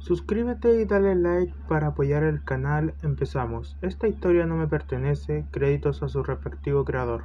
Suscríbete y dale like para apoyar el canal. Empezamos. Esta historia no me pertenece, créditos a su respectivo creador.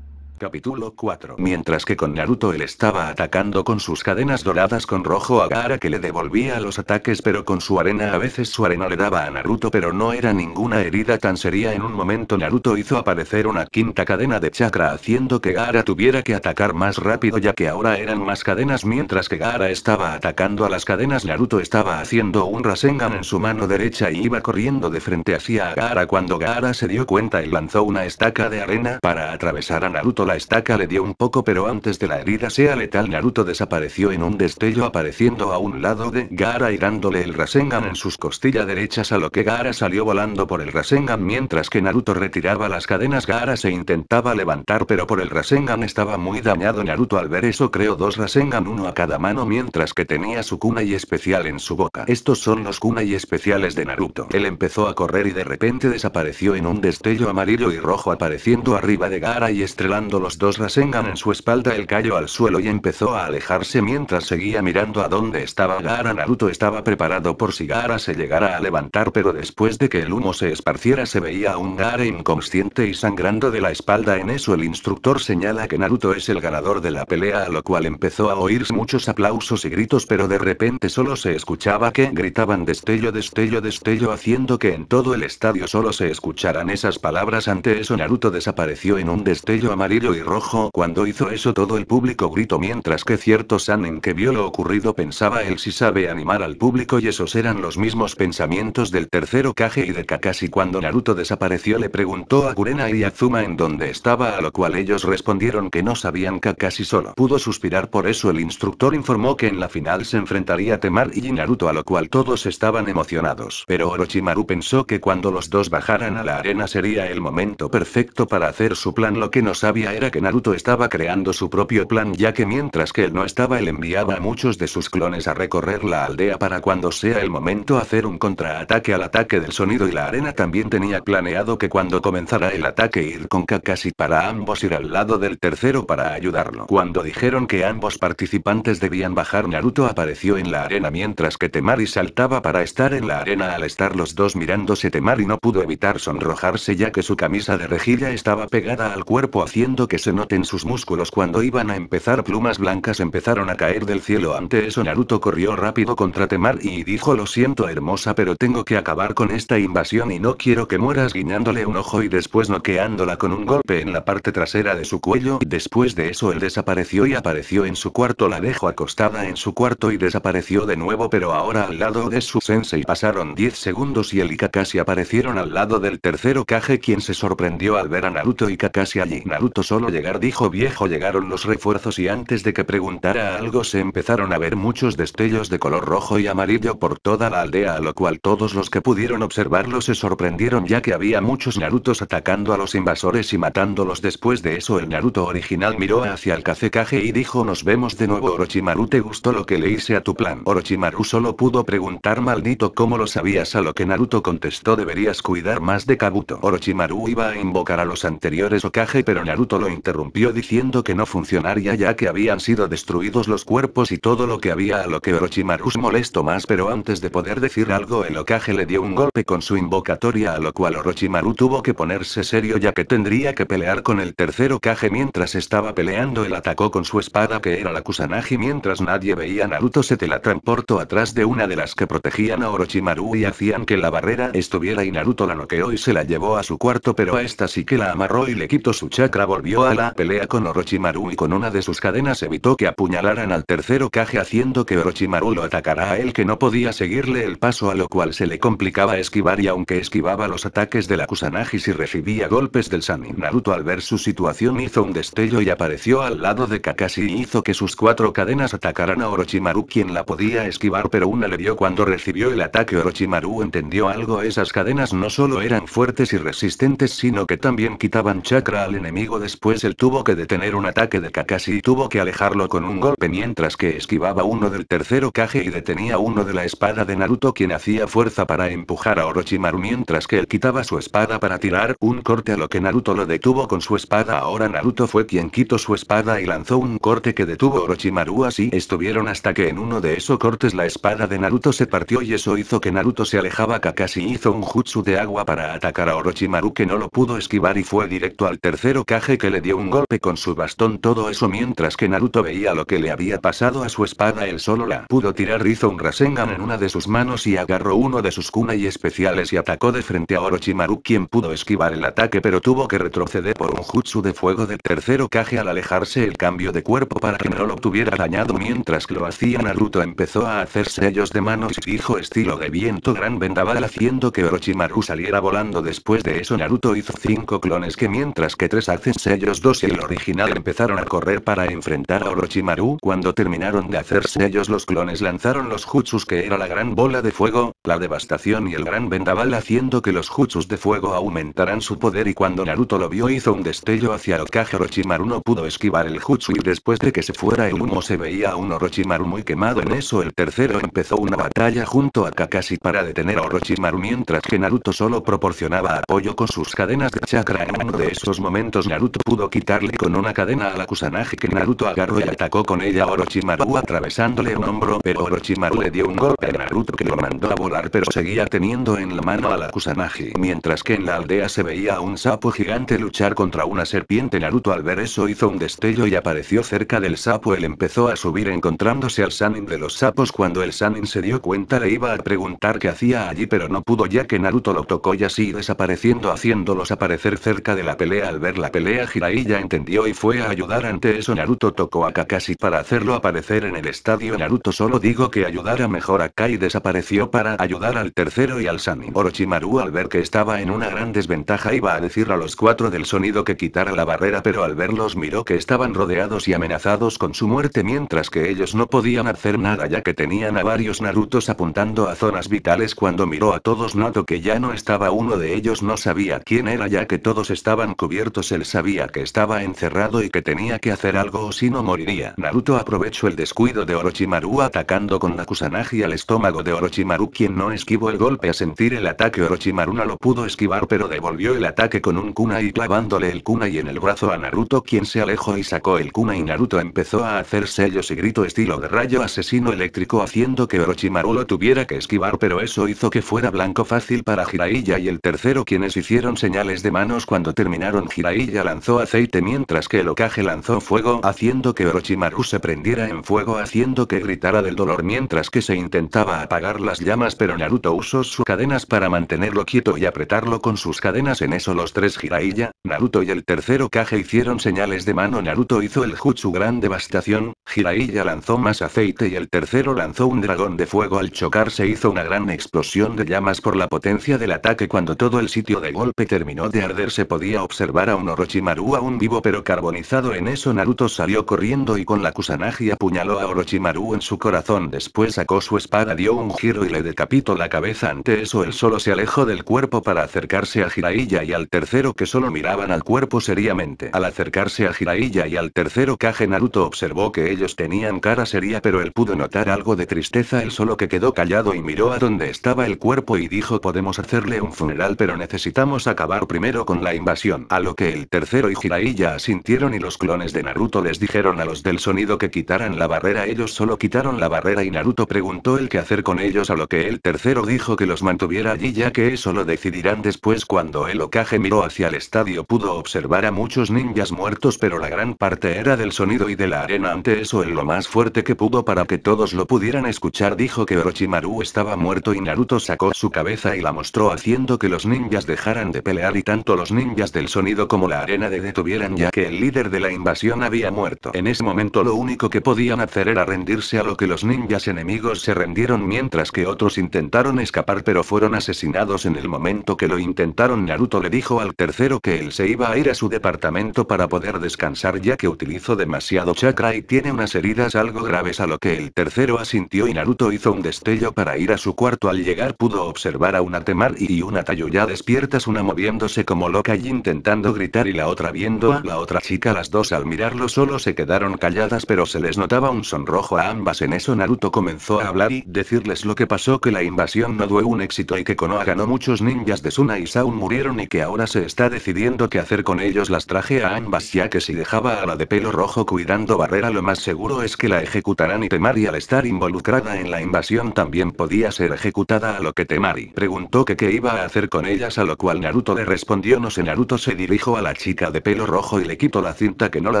Capítulo 4 Mientras que con Naruto él estaba atacando con sus cadenas doradas con rojo a Gaara que le devolvía los ataques pero con su arena a veces su arena le daba a Naruto pero no era ninguna herida tan seria en un momento Naruto hizo aparecer una quinta cadena de chakra haciendo que Gaara tuviera que atacar más rápido ya que ahora eran más cadenas mientras que Gaara estaba atacando a las cadenas Naruto estaba haciendo un Rasengan en su mano derecha y iba corriendo de frente hacia Gaara cuando Gaara se dio cuenta y lanzó una estaca de arena para atravesar a Naruto la estaca le dio un poco pero antes de la herida sea letal Naruto desapareció en un destello apareciendo a un lado de Gaara y dándole el Rasengan en sus costillas derechas a lo que Gaara salió volando por el Rasengan mientras que Naruto retiraba las cadenas Gaara se intentaba levantar pero por el Rasengan estaba muy dañado Naruto al ver eso creó dos Rasengan uno a cada mano mientras que tenía su kunai especial en su boca. Estos son los kunai especiales de Naruto. Él empezó a correr y de repente desapareció en un destello amarillo y rojo apareciendo arriba de Gaara y estrelando los dos Rasengan en su espalda el callo al suelo y empezó a alejarse mientras seguía mirando a dónde estaba Gaara. Naruto estaba preparado por si Gaara se llegara a levantar, pero después de que el humo se esparciera se veía a un Gaara inconsciente y sangrando de la espalda. En eso el instructor señala que Naruto es el ganador de la pelea, a lo cual empezó a oírse muchos aplausos y gritos, pero de repente solo se escuchaba que gritaban destello, destello, destello, haciendo que en todo el estadio solo se escucharan esas palabras. Ante eso Naruto desapareció en un destello amarillo y rojo. Cuando hizo eso todo el público gritó mientras que cierto en que vio lo ocurrido pensaba él si sabe animar al público y esos eran los mismos pensamientos del tercero Kage y de Kakashi cuando Naruto desapareció le preguntó a Kurena y Azuma en dónde estaba a lo cual ellos respondieron que no sabían Kakashi solo pudo suspirar por eso el instructor informó que en la final se enfrentaría Temar y Naruto a lo cual todos estaban emocionados pero Orochimaru pensó que cuando los dos bajaran a la arena sería el momento perfecto para hacer su plan lo que no sabía era que Naruto estaba creando su propio plan ya que mientras que él no estaba él enviaba a muchos de sus clones a recorrer la aldea para cuando sea el momento hacer un contraataque al ataque del sonido y la arena también tenía planeado que cuando comenzara el ataque ir con Kakashi para ambos ir al lado del tercero para ayudarlo. Cuando dijeron que ambos participantes debían bajar Naruto apareció en la arena mientras que Temari saltaba para estar en la arena al estar los dos mirándose Temari no pudo evitar sonrojarse ya que su camisa de rejilla estaba pegada al cuerpo haciendo que se noten sus músculos cuando iban a empezar plumas blancas empezaron a caer del cielo. Ante eso Naruto corrió rápido contra Temar y dijo lo siento hermosa pero tengo que acabar con esta invasión y no quiero que mueras guiñándole un ojo y después noqueándola con un golpe en la parte trasera de su cuello y después de eso él desapareció y apareció en su cuarto la dejó acostada en su cuarto y desapareció de nuevo pero ahora al lado de su sensei pasaron 10 segundos y él y Kakashi aparecieron al lado del tercero Kage quien se sorprendió al ver a Naruto y Kakashi allí Naruto solo llegar dijo viejo llegaron los refuerzos y antes de que preguntara algo se empezaron a ver muchos destellos de color rojo y amarillo por toda la aldea a lo cual todos los que pudieron observarlo se sorprendieron ya que había muchos Narutos atacando a los invasores y matándolos después de eso el Naruto original miró hacia el Kazekaje y dijo nos vemos de nuevo Orochimaru te gustó lo que le hice a tu plan Orochimaru solo pudo preguntar maldito cómo lo sabías a lo que Naruto contestó deberías cuidar más de Kabuto Orochimaru iba a invocar a los anteriores Okage pero Naruto lo interrumpió diciendo que no funcionaría ya que habían sido destruidos los cuerpos y todo lo que había a lo que Orochimaru molestó más pero antes de poder decir algo el ocaje le dio un golpe con su invocatoria a lo cual Orochimaru tuvo que ponerse serio ya que tendría que pelear con el tercer ocaje mientras estaba peleando él atacó con su espada que era la Kusanagi mientras nadie veía Naruto se teletransportó atrás de una de las que protegían a Orochimaru y hacían que la barrera estuviera y Naruto la noqueó y se la llevó a su cuarto pero a esta sí que la amarró y le quitó su chakra vio a la pelea con Orochimaru y con una de sus cadenas evitó que apuñalaran al tercero Kage haciendo que Orochimaru lo atacara a él que no podía seguirle el paso a lo cual se le complicaba esquivar y aunque esquivaba los ataques de la Kusanagi si recibía golpes del Sanin Naruto al ver su situación hizo un destello y apareció al lado de Kakashi y hizo que sus cuatro cadenas atacaran a Orochimaru quien la podía esquivar pero una le dio cuando recibió el ataque Orochimaru entendió algo esas cadenas no solo eran fuertes y resistentes sino que también quitaban chakra al enemigo de Después él tuvo que detener un ataque de Kakashi y tuvo que alejarlo con un golpe mientras que esquivaba uno del tercero caje y detenía uno de la espada de Naruto quien hacía fuerza para empujar a Orochimaru mientras que él quitaba su espada para tirar un corte a lo que Naruto lo detuvo con su espada ahora Naruto fue quien quitó su espada y lanzó un corte que detuvo Orochimaru así estuvieron hasta que en uno de esos cortes la espada de Naruto se partió y eso hizo que Naruto se alejaba Kakashi hizo un jutsu de agua para atacar a Orochimaru que no lo pudo esquivar y fue directo al tercero caje le dio un golpe con su bastón todo eso mientras que Naruto veía lo que le había pasado a su espada él solo la pudo tirar hizo un Rasengan en una de sus manos y agarró uno de sus kunai especiales y atacó de frente a Orochimaru quien pudo esquivar el ataque pero tuvo que retroceder por un jutsu de fuego de tercero Kage al alejarse el cambio de cuerpo para que no lo tuviera dañado mientras que lo hacía Naruto empezó a hacer sellos de manos y estilo de viento gran vendaval haciendo que Orochimaru saliera volando después de eso Naruto hizo cinco clones que mientras que tres hacen ellos dos y el original empezaron a correr para enfrentar a Orochimaru. Cuando terminaron de hacerse ellos los clones lanzaron los jutsus que era la gran bola de fuego, la devastación y el gran vendaval haciendo que los jutsus de fuego aumentaran su poder y cuando Naruto lo vio hizo un destello hacia Okage Orochimaru no pudo esquivar el jutsu y después de que se fuera el humo se veía a un Orochimaru muy quemado en eso el tercero empezó una batalla junto a Kakashi para detener a Orochimaru mientras que Naruto solo proporcionaba apoyo con sus cadenas de chakra en uno de esos momentos Naruto pudo quitarle con una cadena a la que Naruto agarró y atacó con ella a Orochimaru atravesándole un hombro pero Orochimaru le dio un golpe a Naruto que lo mandó a volar pero seguía teniendo en la mano a la Kusanagi mientras que en la aldea se veía a un sapo gigante luchar contra una serpiente Naruto al ver eso hizo un destello y apareció cerca del sapo él empezó a subir encontrándose al Sanin de los sapos cuando el Sanin se dio cuenta le iba a preguntar qué hacía allí pero no pudo ya que Naruto lo tocó y así desapareciendo haciéndolos aparecer cerca de la pelea al ver la pelea ya entendió y fue a ayudar ante eso Naruto tocó a Kakashi para hacerlo aparecer en el estadio Naruto solo digo que ayudara mejor a Kai desapareció para ayudar al tercero y al Sami Orochimaru al ver que estaba en una gran desventaja iba a decir a los cuatro del sonido que quitara la barrera pero al verlos miró que estaban rodeados y amenazados con su muerte mientras que ellos no podían hacer nada ya que tenían a varios Narutos apuntando a zonas vitales cuando miró a todos notó que ya no estaba uno de ellos no sabía quién era ya que todos estaban cubiertos él sabía que estaba encerrado y que tenía que hacer algo o si no moriría. Naruto aprovechó el descuido de Orochimaru atacando con la Kusanagi al estómago de Orochimaru quien no esquivó el golpe a sentir el ataque Orochimaru no lo pudo esquivar pero devolvió el ataque con un kunai clavándole el kunai en el brazo a Naruto quien se alejó y sacó el kunai Naruto empezó a hacer sellos y grito estilo de rayo asesino eléctrico haciendo que Orochimaru lo tuviera que esquivar pero eso hizo que fuera blanco fácil para Jiraiya y el tercero quienes hicieron señales de manos cuando terminaron Jiraiya lanzó aceite mientras que el ocaje lanzó fuego haciendo que Orochimaru se prendiera en fuego haciendo que gritara del dolor mientras que se intentaba apagar las llamas pero Naruto usó sus cadenas para mantenerlo quieto y apretarlo con sus cadenas en eso los tres Jiraiya, Naruto y el tercer Okage hicieron señales de mano Naruto hizo el Jutsu Gran Devastación, Jiraiya lanzó más aceite y el tercero lanzó un dragón de fuego al chocar se hizo una gran explosión de llamas por la potencia del ataque cuando todo el sitio de golpe terminó de arder se podía observar a un Orochimaru aún vivo pero carbonizado en eso Naruto salió corriendo y con la Kusanagi apuñaló a Orochimaru en su corazón después sacó su espada dio un giro y le decapitó la cabeza ante eso él solo se alejó del cuerpo para acercarse a Jiraiya y al tercero que solo miraban al cuerpo seriamente al acercarse a Jiraiya y al tercero caje, Naruto observó que ellos tenían cara seria pero él pudo notar algo de tristeza él solo que quedó callado y miró a donde estaba el cuerpo y dijo podemos hacerle un funeral pero necesitamos acabar primero con la invasión a lo que el tercero y Jiraiya asintieron y los clones de Naruto les dijeron a los del sonido que quitaran la barrera. Ellos solo quitaron la barrera y Naruto preguntó el qué hacer con ellos a lo que el tercero dijo que los mantuviera allí ya que eso lo decidirán después cuando el Okage miró hacia el estadio pudo observar a muchos ninjas muertos pero la gran parte era del sonido y de la arena ante eso el lo más fuerte que pudo para que todos lo pudieran escuchar dijo que Orochimaru estaba muerto y Naruto sacó su cabeza y la mostró haciendo que los ninjas dejaran de pelear y tanto los ninjas del sonido como la arena de detuvieran ya que el líder de la invasión había muerto. En ese momento lo único que podían hacer era rendirse a lo que los ninjas enemigos se rendieron mientras que otros intentaron escapar pero fueron asesinados en el momento que lo intentaron. Naruto le dijo al tercero que él se iba a ir a su departamento para poder descansar ya que utilizó demasiado chakra y tiene unas heridas algo graves a lo que el tercero asintió y Naruto hizo un destello para ir a su cuarto al llegar pudo observar a una Temar y una Tayuya despiertas una moviéndose como loca y intentando gritar y la otra viendo a la otra chica. Las dos al mirarlo solo se quedaron calladas pero se les notaba un sonrojo a ambas. En eso Naruto comenzó a hablar y decirles lo que pasó que la invasión no fue un éxito y que Konoha ganó muchos ninjas de Suna y Saun murieron y que ahora se está decidiendo qué hacer con ellos. Las traje a ambas ya que si dejaba a la de pelo rojo cuidando barrera lo más seguro es que la ejecutarán y Temari al estar involucrada en la invasión también podía ser ejecutada a lo que Temari preguntó que qué iba a hacer con ellas a lo cual Naruto le respondió no sé Naruto se dirigió a la chica de de pelo rojo y le quitó la cinta que no la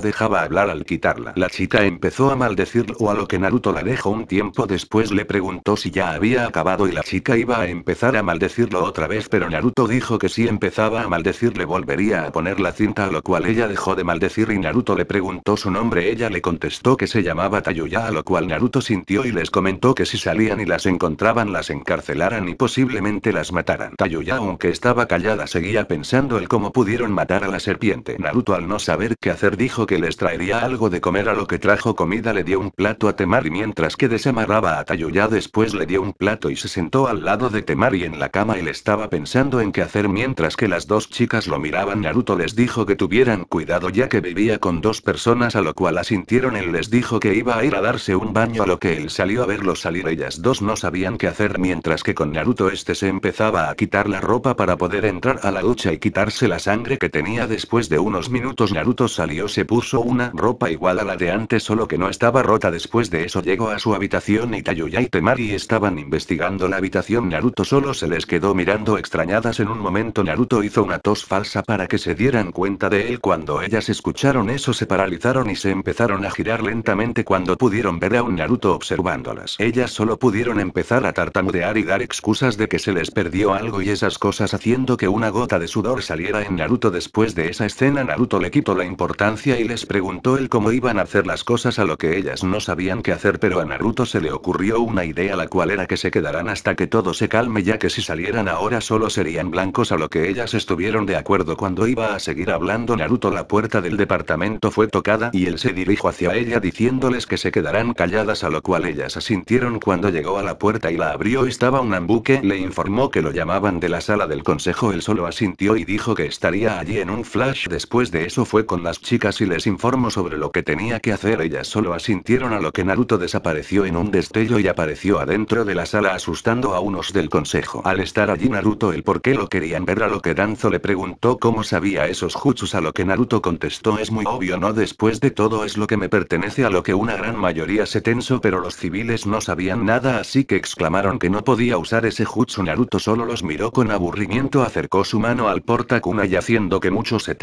dejaba hablar al quitarla. La chica empezó a maldecirlo a lo que Naruto la dejó un tiempo después le preguntó si ya había acabado y la chica iba a empezar a maldecirlo otra vez pero Naruto dijo que si empezaba a maldecirle volvería a poner la cinta a lo cual ella dejó de maldecir y Naruto le preguntó su nombre ella le contestó que se llamaba Tayuya a lo cual Naruto sintió y les comentó que si salían y las encontraban las encarcelaran y posiblemente las mataran. Tayuya aunque estaba callada seguía pensando el cómo pudieron matar a la serpiente. Naruto al no saber qué hacer dijo que les traería algo de comer a lo que trajo comida le dio un plato a Temari mientras que desamarraba a Tayuya después le dio un plato y se sentó al lado de Temari en la cama él estaba pensando en qué hacer mientras que las dos chicas lo miraban Naruto les dijo que tuvieran cuidado ya que vivía con dos personas a lo cual asintieron él les dijo que iba a ir a darse un baño a lo que él salió a verlo salir ellas dos no sabían qué hacer mientras que con Naruto este se empezaba a quitar la ropa para poder entrar a la ducha y quitarse la sangre que tenía después de unos minutos Naruto salió, se puso una ropa igual a la de antes, solo que no estaba rota. Después de eso llegó a su habitación y Tayuya y Temari estaban investigando la habitación. Naruto solo se les quedó mirando extrañadas. En un momento Naruto hizo una tos falsa para que se dieran cuenta de él. Cuando ellas escucharon eso se paralizaron y se empezaron a girar lentamente cuando pudieron ver a un Naruto observándolas. Ellas solo pudieron empezar a tartamudear y dar excusas de que se les perdió algo y esas cosas haciendo que una gota de sudor saliera en Naruto después de esa escena a Naruto le quitó la importancia y les preguntó el cómo iban a hacer las cosas a lo que ellas no sabían qué hacer pero a Naruto se le ocurrió una idea la cual era que se quedarán hasta que todo se calme ya que si salieran ahora solo serían blancos a lo que ellas estuvieron de acuerdo cuando iba a seguir hablando Naruto la puerta del departamento fue tocada y él se dirijo hacia ella diciéndoles que se quedarán calladas a lo cual ellas asintieron cuando llegó a la puerta y la abrió estaba un ambuque le informó que lo llamaban de la sala del consejo él solo asintió y dijo que estaría allí en un flash de después de eso fue con las chicas y les informó sobre lo que tenía que hacer. Ellas solo asintieron a lo que Naruto desapareció en un destello y apareció adentro de la sala asustando a unos del consejo. Al estar allí Naruto el por qué lo querían ver a lo que Danzo le preguntó cómo sabía esos jutsus a lo que Naruto contestó es muy obvio no después de todo es lo que me pertenece a lo que una gran mayoría se tenso pero los civiles no sabían nada así que exclamaron que no podía usar ese jutsu Naruto solo los miró con aburrimiento acercó su mano al kuna y haciendo que muchos se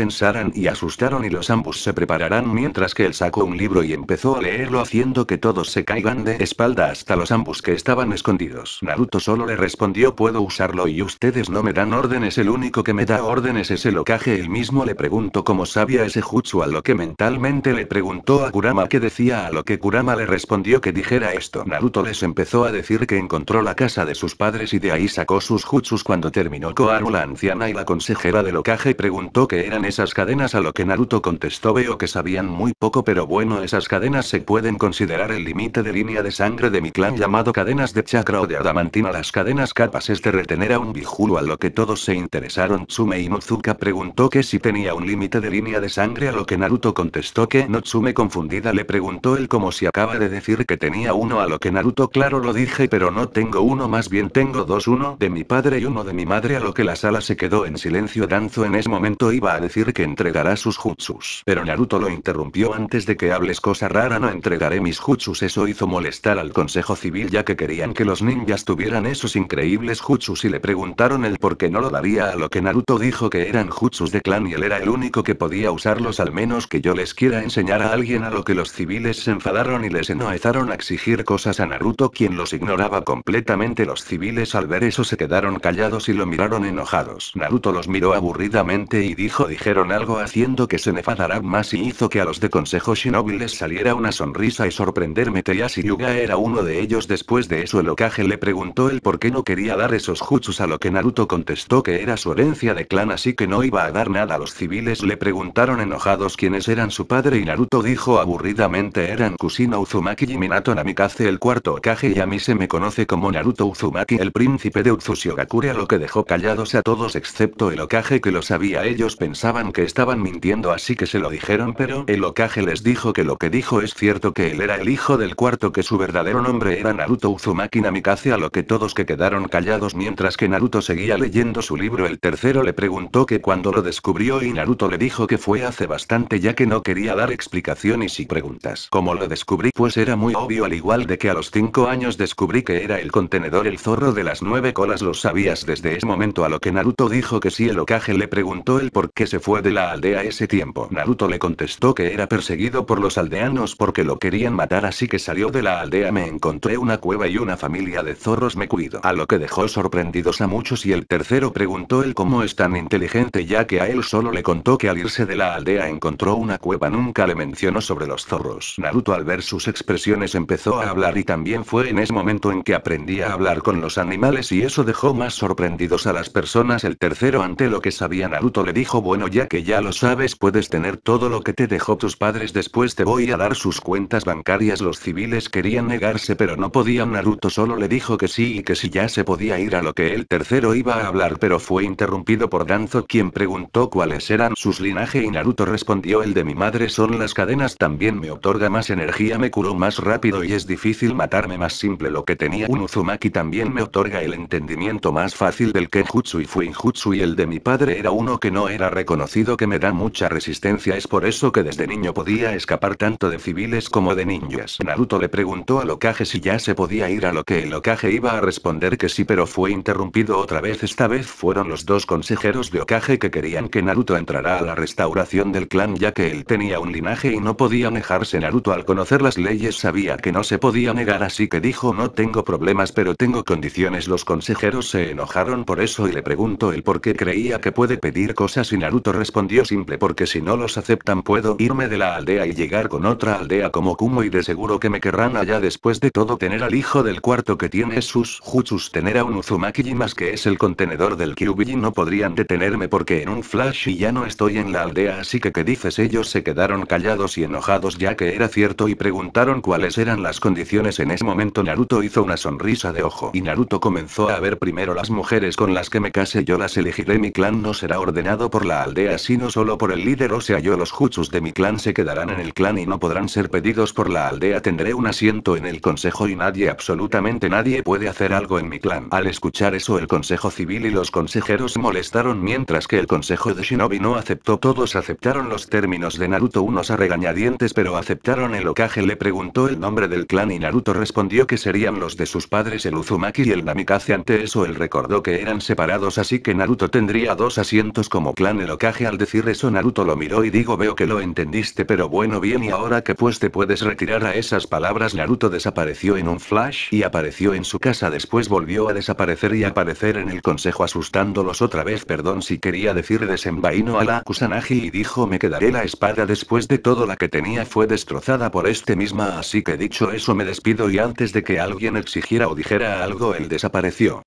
y asustaron y los ambos se prepararán mientras que él sacó un libro y empezó a leerlo haciendo que todos se caigan de espalda hasta los ambos que estaban escondidos. Naruto solo le respondió puedo usarlo y ustedes no me dan órdenes el único que me da órdenes es el Okage él mismo le preguntó cómo sabía ese jutsu a lo que mentalmente le preguntó a Kurama que decía a lo que Kurama le respondió que dijera esto. Naruto les empezó a decir que encontró la casa de sus padres y de ahí sacó sus jutsus cuando terminó Koharu la anciana y la consejera del Okage preguntó qué eran esas esas cadenas? A lo que Naruto contestó veo que sabían muy poco pero bueno esas cadenas se pueden considerar el límite de línea de sangre de mi clan llamado cadenas de chakra o de adamantina. Las cadenas capaces de retener a un bijulo a lo que todos se interesaron. Tsume y nozuka preguntó que si tenía un límite de línea de sangre a lo que Naruto contestó que no Tsume confundida le preguntó él como si acaba de decir que tenía uno a lo que Naruto claro lo dije pero no tengo uno más bien tengo dos uno de mi padre y uno de mi madre a lo que la sala se quedó en silencio Danzo en ese momento iba a decir que entregará sus jutsus. Pero Naruto lo interrumpió antes de que hables cosa rara no entregaré mis jutsus eso hizo molestar al consejo civil ya que querían que los ninjas tuvieran esos increíbles jutsus y le preguntaron el por qué no lo daría a lo que Naruto dijo que eran jutsus de clan y él era el único que podía usarlos al menos que yo les quiera enseñar a alguien a lo que los civiles se enfadaron y les enoezaron a exigir cosas a Naruto quien los ignoraba completamente los civiles al ver eso se quedaron callados y lo miraron enojados Naruto los miró aburridamente y dijo dijeron algo haciendo que se nefadaran más y hizo que a los de Consejo Shinobi les saliera una sonrisa y sorprenderme teyashi Yuga era uno de ellos después de eso el Okage le preguntó el por qué no quería dar esos jutsus a lo que Naruto contestó que era su herencia de clan así que no iba a dar nada a los civiles le preguntaron enojados quiénes eran su padre y Naruto dijo aburridamente eran Kusino Uzumaki y Minato Namikaze el cuarto Okage y a mí se me conoce como Naruto Uzumaki el príncipe de Utsushiogakure a lo que dejó callados a todos excepto el Okage que lo sabía ellos pensaban que estaban mintiendo así que se lo dijeron pero el Okage les dijo que lo que dijo es cierto que él era el hijo del cuarto que su verdadero nombre era Naruto Uzumaki Namikaze a lo que todos que quedaron callados mientras que Naruto seguía leyendo su libro el tercero le preguntó que cuando lo descubrió y Naruto le dijo que fue hace bastante ya que no quería dar explicaciones y preguntas como lo descubrí pues era muy obvio al igual de que a los 5 años descubrí que era el contenedor el zorro de las nueve colas lo sabías desde ese momento a lo que Naruto dijo que sí el Okage le preguntó el por qué se fue de la aldea ese tiempo. Naruto le contestó que era perseguido por los aldeanos porque lo querían matar así que salió de la aldea me encontré una cueva y una familia de zorros me cuidó A lo que dejó sorprendidos a muchos y el tercero preguntó él cómo es tan inteligente ya que a él solo le contó que al irse de la aldea encontró una cueva nunca le mencionó sobre los zorros. Naruto al ver sus expresiones empezó a hablar y también fue en ese momento en que aprendí a hablar con los animales y eso dejó más sorprendidos a las personas. El tercero ante lo que sabía Naruto le dijo bueno ya que ya lo sabes puedes tener todo lo que te dejó tus padres después te voy a dar sus cuentas bancarias los civiles querían negarse pero no podían Naruto solo le dijo que sí y que si ya se podía ir a lo que el tercero iba a hablar pero fue interrumpido por Danzo quien preguntó cuáles eran sus linaje y Naruto respondió el de mi madre son las cadenas también me otorga más energía me curó más rápido y es difícil matarme más simple lo que tenía un Uzumaki también me otorga el entendimiento más fácil del Kenjutsu y injutsu y el de mi padre era uno que no era reconocido que me da mucha resistencia es por eso que desde niño podía escapar tanto de civiles como de ninjas. Naruto le preguntó a Okage si ya se podía ir a lo que el Okage iba a responder que sí pero fue interrumpido otra vez esta vez fueron los dos consejeros de Okage que querían que Naruto entrara a la restauración del clan ya que él tenía un linaje y no podía negarse Naruto al conocer las leyes sabía que no se podía negar así que dijo no tengo problemas pero tengo condiciones los consejeros se enojaron por eso y le preguntó el por qué creía que puede pedir cosas y Naruto respondió simple porque si no los aceptan puedo irme de la aldea y llegar con otra aldea como Kumo y de seguro que me querrán allá después de todo tener al hijo del cuarto que tiene sus jutsus tener a un Uzumaki más que es el contenedor del Kyubi no podrían detenerme porque en un flash y ya no estoy en la aldea así que que dices ellos se quedaron callados y enojados ya que era cierto y preguntaron cuáles eran las condiciones en ese momento Naruto hizo una sonrisa de ojo y Naruto comenzó a ver primero las mujeres con las que me case yo las elegiré mi clan no será ordenado por la aldea así no solo por el líder o sea yo los Jutsus de mi clan se quedarán en el clan y no podrán ser pedidos por la aldea tendré un asiento en el consejo y nadie absolutamente nadie puede hacer algo en mi clan al escuchar eso el consejo civil y los consejeros molestaron mientras que el consejo de Shinobi no aceptó todos aceptaron los términos de Naruto unos a regañadientes pero aceptaron el Okage le preguntó el nombre del clan y Naruto respondió que serían los de sus padres el Uzumaki y el Namikaze ante eso él recordó que eran separados así que Naruto tendría dos asientos como clan el Okage al decir eso Naruto lo miró y digo veo que lo entendiste pero bueno bien y ahora que pues te puedes retirar a esas palabras Naruto desapareció en un flash y apareció en su casa después volvió a desaparecer y aparecer en el consejo asustándolos otra vez perdón si quería decir desenvaino a la Kusanagi y dijo me quedaré la espada después de todo la que tenía fue destrozada por este misma así que dicho eso me despido y antes de que alguien exigiera o dijera algo él desapareció.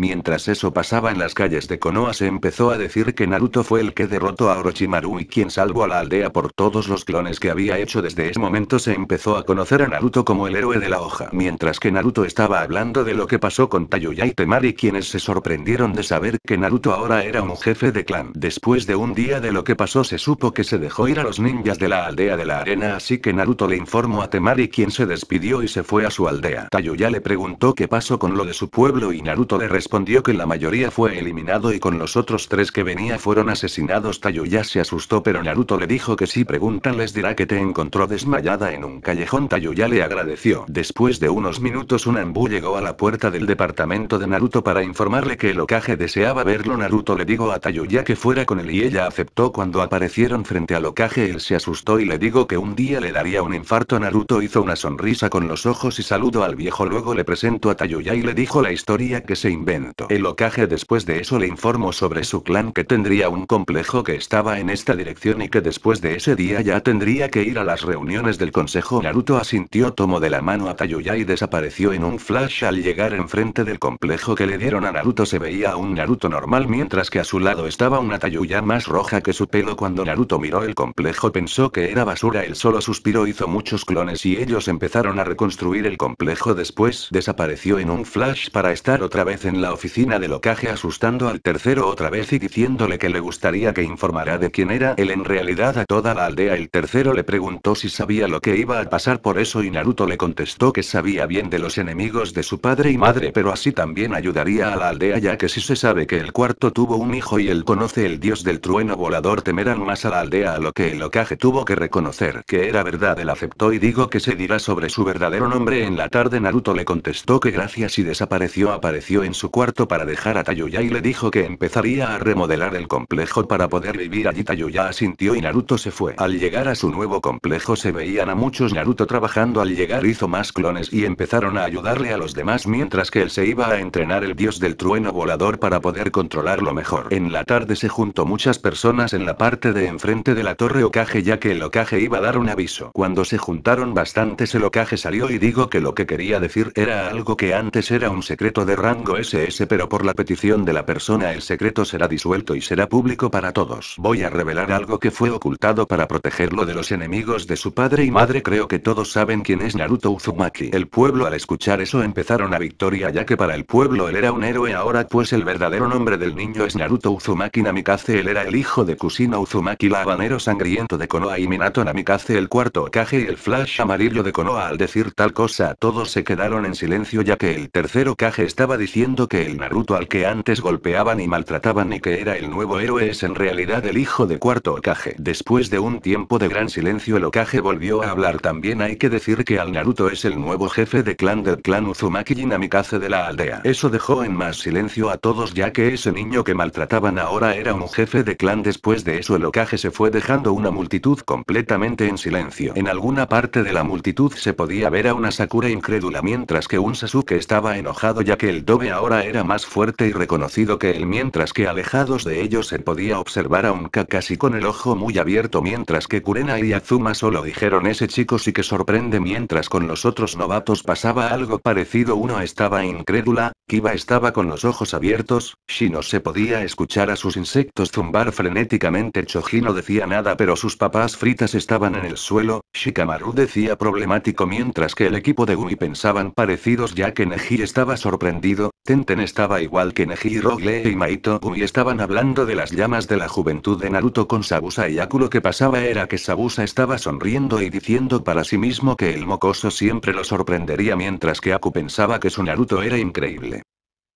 Mientras eso pasaba en las calles de Konoha se empezó a decir que Naruto fue el que derrotó a Orochimaru y quien salvó a la aldea por todos los clones que había hecho desde ese momento se empezó a conocer a Naruto como el héroe de la hoja. Mientras que Naruto estaba hablando de lo que pasó con Tayuya y Temari quienes se sorprendieron de saber que Naruto ahora era un jefe de clan. Después de un día de lo que pasó se supo que se dejó ir a los ninjas de la aldea de la arena así que Naruto le informó a Temari quien se despidió y se fue a su aldea. Tayuya le preguntó qué pasó con lo de su pueblo y Naruto le respondió respondió que la mayoría fue eliminado y con los otros tres que venía fueron asesinados. Tayuya se asustó pero Naruto le dijo que si preguntan les dirá que te encontró desmayada en un callejón. Tayuya le agradeció. Después de unos minutos un Anbu llegó a la puerta del departamento de Naruto para informarle que el Okage deseaba verlo. Naruto le dijo a Tayuya que fuera con él y ella aceptó cuando aparecieron frente al Okage. Él se asustó y le dijo que un día le daría un infarto. Naruto hizo una sonrisa con los ojos y saludo al viejo. Luego le presentó a Tayuya y le dijo la historia que se inventó el Okage después de eso le informó sobre su clan que tendría un complejo que estaba en esta dirección y que después de ese día ya tendría que ir a las reuniones del consejo. Naruto asintió, tomó de la mano a Tayuya y desapareció en un flash al llegar enfrente del complejo que le dieron a Naruto. Se veía un Naruto normal mientras que a su lado estaba una Tayuya más roja que su pelo. Cuando Naruto miró el complejo pensó que era basura. Él solo suspiro hizo muchos clones y ellos empezaron a reconstruir el complejo. Después desapareció en un flash para estar otra vez en la la oficina de locaje asustando al tercero otra vez y diciéndole que le gustaría que informara de quién era él en realidad a toda la aldea. El tercero le preguntó si sabía lo que iba a pasar por eso y Naruto le contestó que sabía bien de los enemigos de su padre y madre pero así también ayudaría a la aldea ya que si se sabe que el cuarto tuvo un hijo y él conoce el dios del trueno volador temerán más a la aldea a lo que el locaje tuvo que reconocer que era verdad él aceptó y digo que se dirá sobre su verdadero nombre en la tarde Naruto le contestó que gracias y desapareció apareció en su cuarto para dejar a Tayuya y le dijo que empezaría a remodelar el complejo para poder vivir allí. Tayuya asintió y Naruto se fue. Al llegar a su nuevo complejo se veían a muchos Naruto trabajando. Al llegar hizo más clones y empezaron a ayudarle a los demás mientras que él se iba a entrenar el dios del trueno volador para poder controlarlo mejor. En la tarde se juntó muchas personas en la parte de enfrente de la torre Okage ya que el Okage iba a dar un aviso. Cuando se juntaron bastantes el Okage salió y dijo que lo que quería decir era algo que antes era un secreto de rango S pero por la petición de la persona el secreto será disuelto y será público para todos. Voy a revelar algo que fue ocultado para protegerlo de los enemigos de su padre y madre. Creo que todos saben quién es Naruto Uzumaki. El pueblo al escuchar eso empezaron a victoria ya que para el pueblo él era un héroe ahora pues el verdadero nombre del niño es Naruto Uzumaki Namikaze. Él era el hijo de Kusino Uzumaki la habanero sangriento de Konoha y Minato Namikaze el cuarto Kage y el flash amarillo de Konoha al decir tal cosa todos se quedaron en silencio ya que el tercero Kage estaba diciendo que el Naruto al que antes golpeaban y maltrataban y que era el nuevo héroe es en realidad el hijo de cuarto Okage. Después de un tiempo de gran silencio el Okage volvió a hablar también hay que decir que al Naruto es el nuevo jefe de clan del clan Uzumaki y Namikaze de la aldea. Eso dejó en más silencio a todos ya que ese niño que maltrataban ahora era un jefe de clan después de eso el Okage se fue dejando una multitud completamente en silencio. En alguna parte de la multitud se podía ver a una Sakura incrédula mientras que un Sasuke estaba enojado ya que el Dobe ahora era más fuerte y reconocido que él mientras que alejados de ellos se podía observar a un Kakashi con el ojo muy abierto mientras que Kurena y Azuma solo dijeron ese chico sí que sorprende mientras con los otros novatos pasaba algo parecido uno estaba incrédula, Kiba estaba con los ojos abiertos, Shino se podía escuchar a sus insectos zumbar frenéticamente. Choji no decía nada, pero sus papás fritas estaban en el suelo. Shikamaru decía problemático mientras que el equipo de Umi pensaban parecidos, ya que Neji estaba sorprendido. Tenten estaba igual que Neji, Rogle y Maito Umi estaban hablando de las llamas de la juventud de Naruto con Sabusa y Aku. Lo que pasaba era que Sabusa estaba sonriendo y diciendo para sí mismo que el mocoso siempre lo sorprendería, mientras que Aku pensaba que su Naruto era increíble.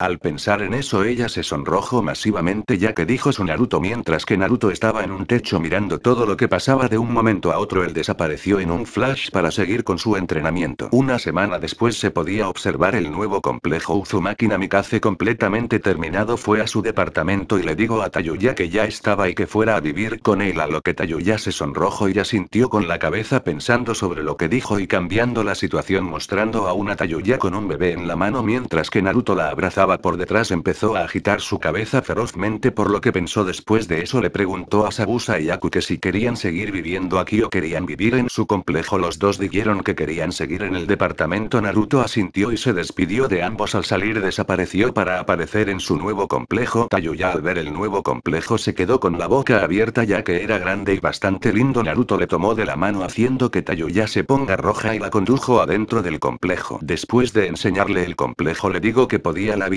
Al pensar en eso ella se sonrojó masivamente ya que dijo su Naruto mientras que Naruto estaba en un techo mirando todo lo que pasaba de un momento a otro él desapareció en un flash para seguir con su entrenamiento. Una semana después se podía observar el nuevo complejo Uzumaki Namikaze completamente terminado fue a su departamento y le dijo a Tayuya que ya estaba y que fuera a vivir con él a lo que Tayuya se sonrojó y ya sintió con la cabeza pensando sobre lo que dijo y cambiando la situación mostrando a una Tayuya con un bebé en la mano mientras que Naruto la abrazaba por detrás empezó a agitar su cabeza ferozmente por lo que pensó después de eso le preguntó a Sabusa y Aku que si querían seguir viviendo aquí o querían vivir en su complejo los dos dijeron que querían seguir en el departamento Naruto asintió y se despidió de ambos al salir desapareció para aparecer en su nuevo complejo Tayuya al ver el nuevo complejo se quedó con la boca abierta ya que era grande y bastante lindo Naruto le tomó de la mano haciendo que Tayuya se ponga roja y la condujo adentro del complejo después de enseñarle el complejo le digo que podía la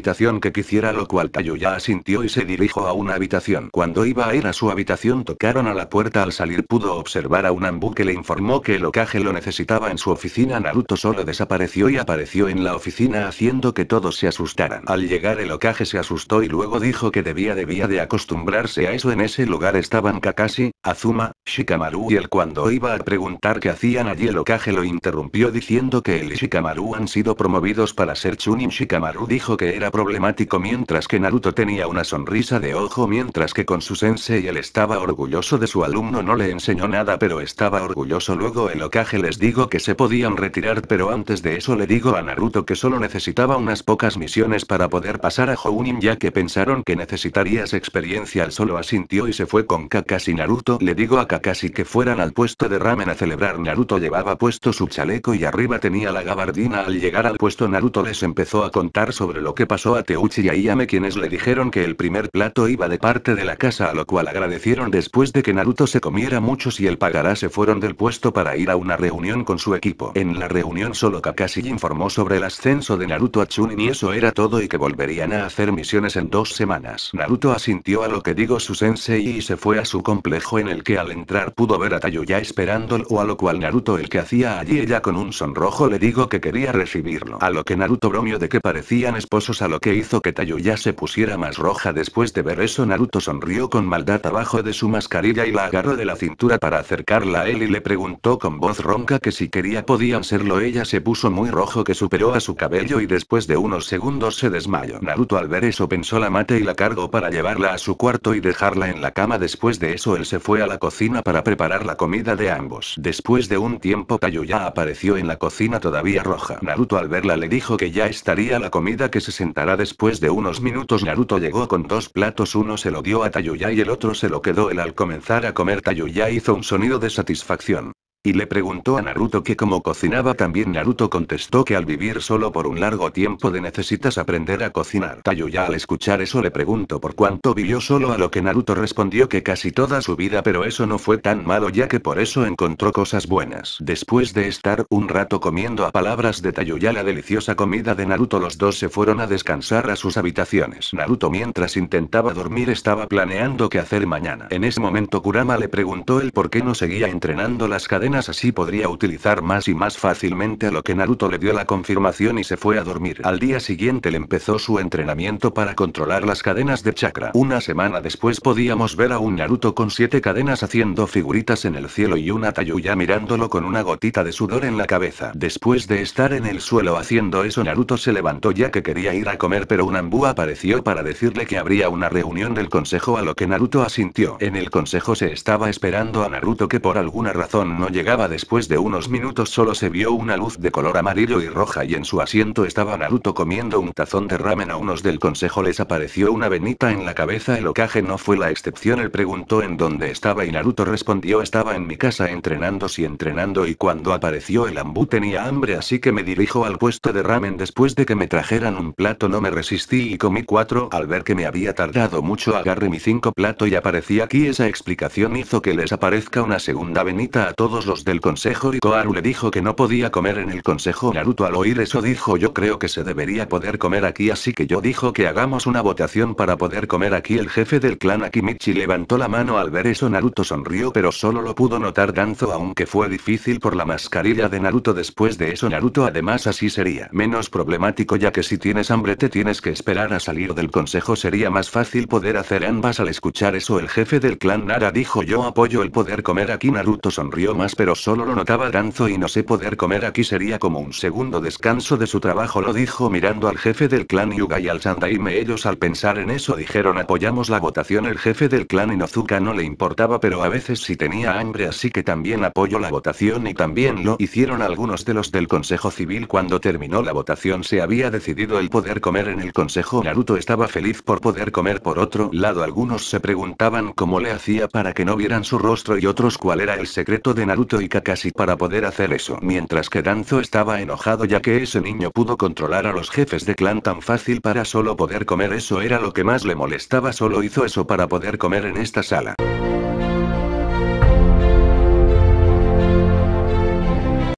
que quisiera, lo cual Tayo asintió y se dirigió a una habitación. Cuando iba a ir a su habitación, tocaron a la puerta. Al salir, pudo observar a un ambu que le informó que el ocaje lo necesitaba en su oficina. Naruto solo desapareció y apareció en la oficina, haciendo que todos se asustaran. Al llegar, el ocaje se asustó y luego dijo que debía, debía de acostumbrarse a eso. En ese lugar estaban Kakashi, Azuma, Shikamaru y él. Cuando iba a preguntar qué hacían allí, el ocaje lo interrumpió diciendo que él y Shikamaru han sido promovidos para ser Chunin. Shikamaru dijo que era problemático mientras que Naruto tenía una sonrisa de ojo mientras que con su sensei él estaba orgulloso de su alumno no le enseñó nada pero estaba orgulloso luego el ocaje les digo que se podían retirar pero antes de eso le digo a Naruto que solo necesitaba unas pocas misiones para poder pasar a Hounin ya que pensaron que necesitarías experiencia él solo asintió y se fue con Kakashi Naruto le digo a Kakashi que fueran al puesto de ramen a celebrar Naruto llevaba puesto su chaleco y arriba tenía la gabardina al llegar al puesto Naruto les empezó a contar sobre lo que pasó a Teuchi y a Iyame quienes le dijeron que el primer plato iba de parte de la casa a lo cual agradecieron después de que Naruto se comiera muchos y el pagará se fueron del puesto para ir a una reunión con su equipo. En la reunión solo Kakashi informó sobre el ascenso de Naruto a Chunin y eso era todo y que volverían a hacer misiones en dos semanas. Naruto asintió a lo que digo su sensei y se fue a su complejo en el que al entrar pudo ver a Tayuya esperando o a lo cual Naruto el que hacía allí ella con un sonrojo le dijo que quería recibirlo. A lo que Naruto bromeó de que parecían esposos a lo que hizo que Tayuya se pusiera más roja después de ver eso Naruto sonrió con maldad abajo de su mascarilla y la agarró de la cintura para acercarla a él y le preguntó con voz ronca que si quería podían serlo ella se puso muy rojo que superó a su cabello y después de unos segundos se desmayó Naruto al ver eso pensó la mate y la cargó para llevarla a su cuarto y dejarla en la cama después de eso él se fue a la cocina para preparar la comida de ambos después de un tiempo Tayuya apareció en la cocina todavía roja Naruto al verla le dijo que ya estaría la comida que se sentaría después de unos minutos. Naruto llegó con dos platos, uno se lo dio a Tayuya y el otro se lo quedó él al comenzar a comer. Tayuya hizo un sonido de satisfacción. Y le preguntó a Naruto que como cocinaba también Naruto contestó que al vivir solo por un largo tiempo de necesitas aprender a cocinar. Tayuya al escuchar eso le preguntó por cuánto vivió solo a lo que Naruto respondió que casi toda su vida pero eso no fue tan malo ya que por eso encontró cosas buenas. Después de estar un rato comiendo a palabras de Tayuya la deliciosa comida de Naruto los dos se fueron a descansar a sus habitaciones. Naruto mientras intentaba dormir estaba planeando qué hacer mañana. En ese momento Kurama le preguntó el por qué no seguía entrenando las cadenas así podría utilizar más y más fácilmente a lo que Naruto le dio la confirmación y se fue a dormir. Al día siguiente le empezó su entrenamiento para controlar las cadenas de chakra. Una semana después podíamos ver a un Naruto con siete cadenas haciendo figuritas en el cielo y una Tayuya mirándolo con una gotita de sudor en la cabeza. Después de estar en el suelo haciendo eso Naruto se levantó ya que quería ir a comer pero un ambú apareció para decirle que habría una reunión del consejo a lo que Naruto asintió. En el consejo se estaba esperando a Naruto que por alguna razón no llegó llegaba después de unos minutos solo se vio una luz de color amarillo y roja y en su asiento estaba Naruto comiendo un tazón de ramen a unos del consejo les apareció una venita en la cabeza el ocaje no fue la excepción él preguntó en dónde estaba y Naruto respondió estaba en mi casa entrenando y entrenando y cuando apareció el ambú tenía hambre así que me dirijo al puesto de ramen después de que me trajeran un plato no me resistí y comí cuatro al ver que me había tardado mucho agarré mi cinco plato y aparecí aquí esa explicación hizo que les aparezca una segunda venita a todos los del consejo y koaru le dijo que no podía comer en el consejo. Naruto al oír eso dijo yo creo que se debería poder comer aquí así que yo dijo que hagamos una votación para poder comer aquí. El jefe del clan Akimichi levantó la mano al ver eso Naruto sonrió pero solo lo pudo notar Danzo aunque fue difícil por la mascarilla de Naruto después de eso Naruto además así sería menos problemático ya que si tienes hambre te tienes que esperar a salir del consejo sería más fácil poder hacer ambas al escuchar eso el jefe del clan Nara dijo yo apoyo el poder comer aquí Naruto sonrió más pero solo lo notaba Danzo y no sé poder comer aquí sería como un segundo descanso de su trabajo, lo dijo mirando al jefe del clan Yuga y al Sandaime. Ellos al pensar en eso dijeron apoyamos la votación. El jefe del clan Inozuka no le importaba, pero a veces si tenía hambre, así que también apoyó la votación y también lo hicieron algunos de los del Consejo Civil. Cuando terminó la votación se había decidido el poder comer en el Consejo. Naruto estaba feliz por poder comer por otro lado. Algunos se preguntaban cómo le hacía para que no vieran su rostro y otros cuál era el secreto de Naruto y Kakashi para poder hacer eso, mientras que Danzo estaba enojado ya que ese niño pudo controlar a los jefes de clan tan fácil para solo poder comer, eso era lo que más le molestaba, solo hizo eso para poder comer en esta sala.